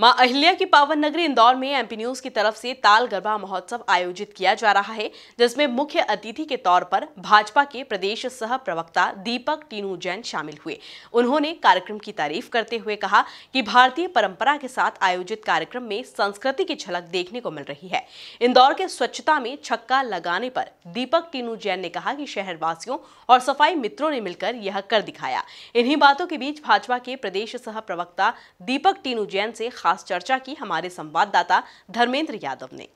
मां अहिल्या की पावन नगरी इंदौर में एमपी न्यूज की तरफ से ताल गरबा महोत्सव आयोजित किया जा रहा है जिसमें मुख्य अतिथि के तौर पर भाजपा के प्रदेश सह प्रवक्ता दीपक टीनू जैन शामिल हुए उन्होंने कार्यक्रम की तारीफ करते हुए कहा कि भारतीय परंपरा के साथ आयोजित कार्यक्रम में संस्कृति की झलक देखने को मिल रही है इंदौर के स्वच्छता में छक्का लगाने पर दीपक टीनू जैन ने कहा कि शहरवासियों और सफाई मित्रों ने मिलकर यह कर दिखाया इन्हीं बातों के बीच भाजपा के प्रदेश सह प्रवक्ता दीपक टीनू जैन से खास चर्चा की हमारे संवाददाता धर्मेंद्र यादव ने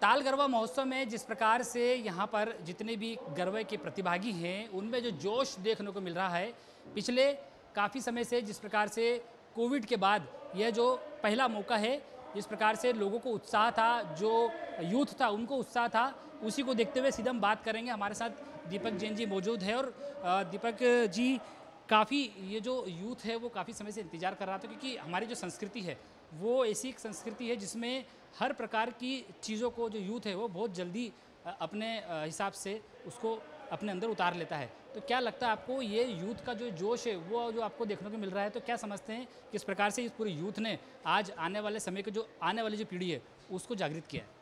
ताल गरबा महोत्सव में जिस प्रकार से यहाँ पर जितने भी गरबे के प्रतिभागी हैं उनमें जो जोश देखने को मिल रहा है पिछले काफ़ी समय से जिस प्रकार से कोविड के बाद यह जो पहला मौका है जिस प्रकार से लोगों को उत्साह था जो यूथ था उनको उत्साह था उसी को देखते हुए सीधा हम बात करेंगे हमारे साथ दीपक जैन जी मौजूद है और दीपक जी काफ़ी ये जो यूथ है वो काफ़ी समय से इंतज़ार कर रहा था क्योंकि हमारी जो संस्कृति है वो ऐसी एक संस्कृति है जिसमें हर प्रकार की चीज़ों को जो यूथ है वो बहुत जल्दी अपने हिसाब से उसको अपने अंदर उतार लेता है तो क्या लगता है आपको ये यूथ का जो जोश है वो जो आपको देखने को मिल रहा है तो क्या समझते हैं किस प्रकार से इस पूरे यूथ ने आज आने वाले समय के जो आने वाली जो पीढ़ी है उसको जागृत किया है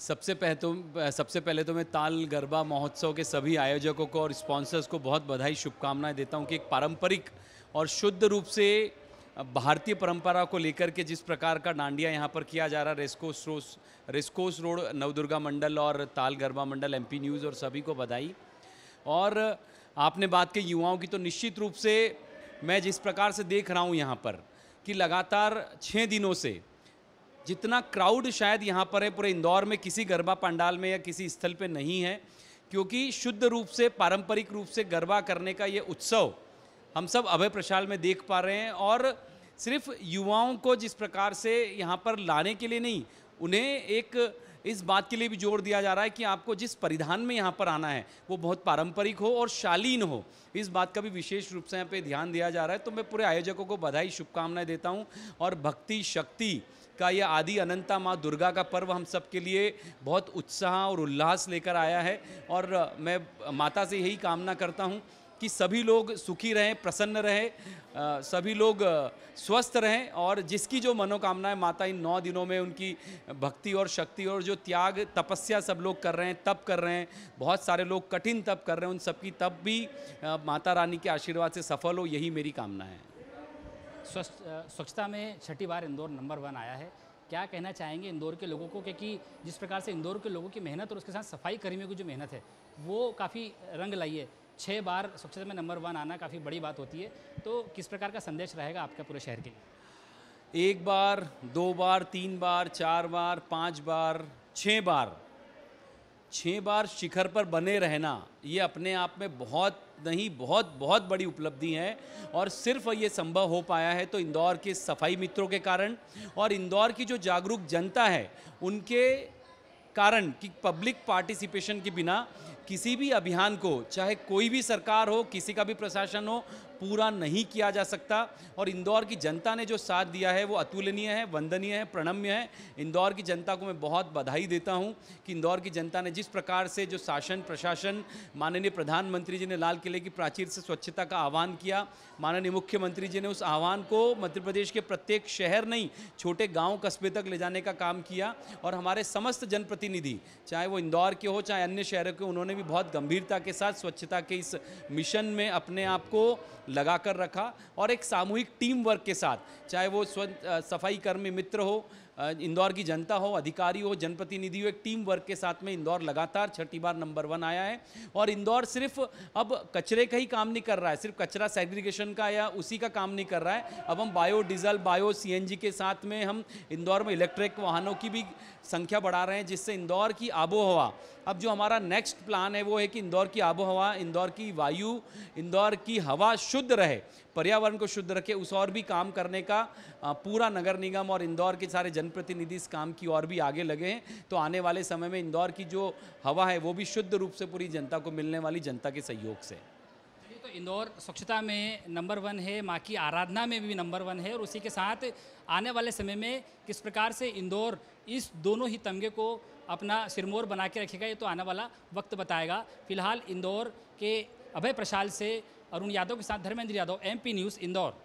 सबसे पहले तो सबसे पहले तो मैं ताल गरबा महोत्सव के सभी आयोजकों को और स्पॉन्सर्स को बहुत बधाई शुभकामनाएं देता हूं कि एक पारंपरिक और शुद्ध रूप से भारतीय परंपरा को लेकर के जिस प्रकार का डांडिया यहाँ पर किया जा रहा है रेस्कोस रोस रेस्कोस रोड नवदुर्गा मंडल और ताल गरबा मंडल एमपी न्यूज़ और सभी को बधाई और आपने बात की युवाओं की तो निश्चित रूप से मैं जिस प्रकार से देख रहा हूँ यहाँ पर कि लगातार छः दिनों से जितना क्राउड शायद यहाँ पर है पूरे इंदौर में किसी गरबा पंडाल में या किसी स्थल पे नहीं है क्योंकि शुद्ध रूप से पारंपरिक रूप से गरबा करने का ये उत्सव हम सब अभय प्रशाल में देख पा रहे हैं और सिर्फ युवाओं को जिस प्रकार से यहाँ पर लाने के लिए नहीं उन्हें एक इस बात के लिए भी जोर दिया जा रहा है कि आपको जिस परिधान में यहाँ पर आना है वो बहुत पारंपरिक हो और शालीन हो इस बात का भी विशेष रूप से यहाँ पे ध्यान दिया जा रहा है तो मैं पूरे आयोजकों को बधाई शुभकामनाएं देता हूँ और भक्ति शक्ति का यह आदि अनंता माँ दुर्गा का पर्व हम सब के लिए बहुत उत्साह और उल्लास लेकर आया है और मैं माता से यही कामना करता हूँ कि सभी लोग सुखी रहें प्रसन्न रहें सभी लोग स्वस्थ रहें और जिसकी जो मनोकामना है माता इन नौ दिनों में उनकी भक्ति और शक्ति और जो त्याग तपस्या सब लोग कर रहे हैं तप कर रहे हैं बहुत सारे लोग कठिन तप कर रहे हैं उन सबकी तप भी माता रानी के आशीर्वाद से सफल हो यही मेरी कामना है स्वच्छ स्वच्छता में छठी बार इंदौर नंबर वन आया है क्या कहना चाहेंगे इंदौर के लोगों को क्योंकि जिस प्रकार से इंदौर के लोगों की मेहनत और उसके साथ सफाई कर्मियों की जो मेहनत है वो काफ़ी रंग लाई है छः बार स्वच्छता में नंबर वन आना काफ़ी बड़ी बात होती है तो किस प्रकार का संदेश रहेगा आपका पूरे शहर के लिए एक बार दो बार तीन बार चार बार पाँच बार छः बार छः बार शिखर पर बने रहना ये अपने आप में बहुत नहीं बहुत बहुत बड़ी उपलब्धि है और सिर्फ ये संभव हो पाया है तो इंदौर के सफाई मित्रों के कारण और इंदौर की जो जागरूक जनता है उनके कारण कि पब्लिक पार्टिसिपेशन के बिना किसी भी अभियान को चाहे कोई भी सरकार हो किसी का भी प्रशासन हो पूरा नहीं किया जा सकता और इंदौर की जनता ने जो साथ दिया है वो अतुलनीय है वंदनीय है प्रणम्य है इंदौर की जनता को मैं बहुत बधाई देता हूँ कि इंदौर की जनता ने जिस प्रकार से जो शासन प्रशासन माननीय प्रधानमंत्री जी ने लाल किले की प्राचीर से स्वच्छता का आह्वान किया माननीय मुख्यमंत्री जी ने उस आह्वान को मध्य प्रदेश के प्रत्येक शहर नहीं छोटे गाँव कस्बे तक ले जाने का काम किया और हमारे समस्त जनप्रतिनिधि चाहे वो इंदौर के हो चाहे अन्य शहरों के उन्होंने उन्होंने भी बहुत गंभीरता के साथ स्वच्छता के इस मिशन में अपने आप को लगा कर रखा और एक सामूहिक टीम वर्क के साथ चाहे वो सफाई कर्मी मित्र हो इंदौर की जनता हो अधिकारी हो जनप्रतिनिधि हो एक टीम वर्क के साथ में इंदौर लगातार छठी बार नंबर वन आया है और इंदौर सिर्फ अब कचरे का ही काम नहीं कर रहा है सिर्फ कचरा सेग्रीगेशन का या उसी का काम नहीं कर रहा है अब हम बायो डीजल बायो जी के साथ में हम इंदौर में इलेक्ट्रिक वाहनों की भी संख्या बढ़ा रहे हैं जिससे इंदौर की आबो हवा अब जो हमारा नेक्स्ट प्लान है वो है कि इंदौर की आबो हवा इंदौर की वायु इंदौर की हवा शुद्ध रहे पर्यावरण को शुद्ध रखे उस और भी काम करने का पूरा नगर निगम और इंदौर के सारे जन जनप्रतिनिधि इस काम की और भी आगे लगे हैं तो आने वाले समय में इंदौर की जो हवा है वो भी शुद्ध रूप से पूरी जनता को मिलने वाली जनता के सहयोग से तो इंदौर स्वच्छता में नंबर वन है माँ की आराधना में भी नंबर वन है और उसी के साथ आने वाले समय में किस प्रकार से इंदौर इस दोनों ही तमगे को अपना सिरमौर बना के रखेगा ये तो आने वाला वक्त बताएगा फिलहाल इंदौर के अभय प्रशाल से अरुण यादव के साथ धर्मेंद्र यादव एमपी न्यूज़ इंदौर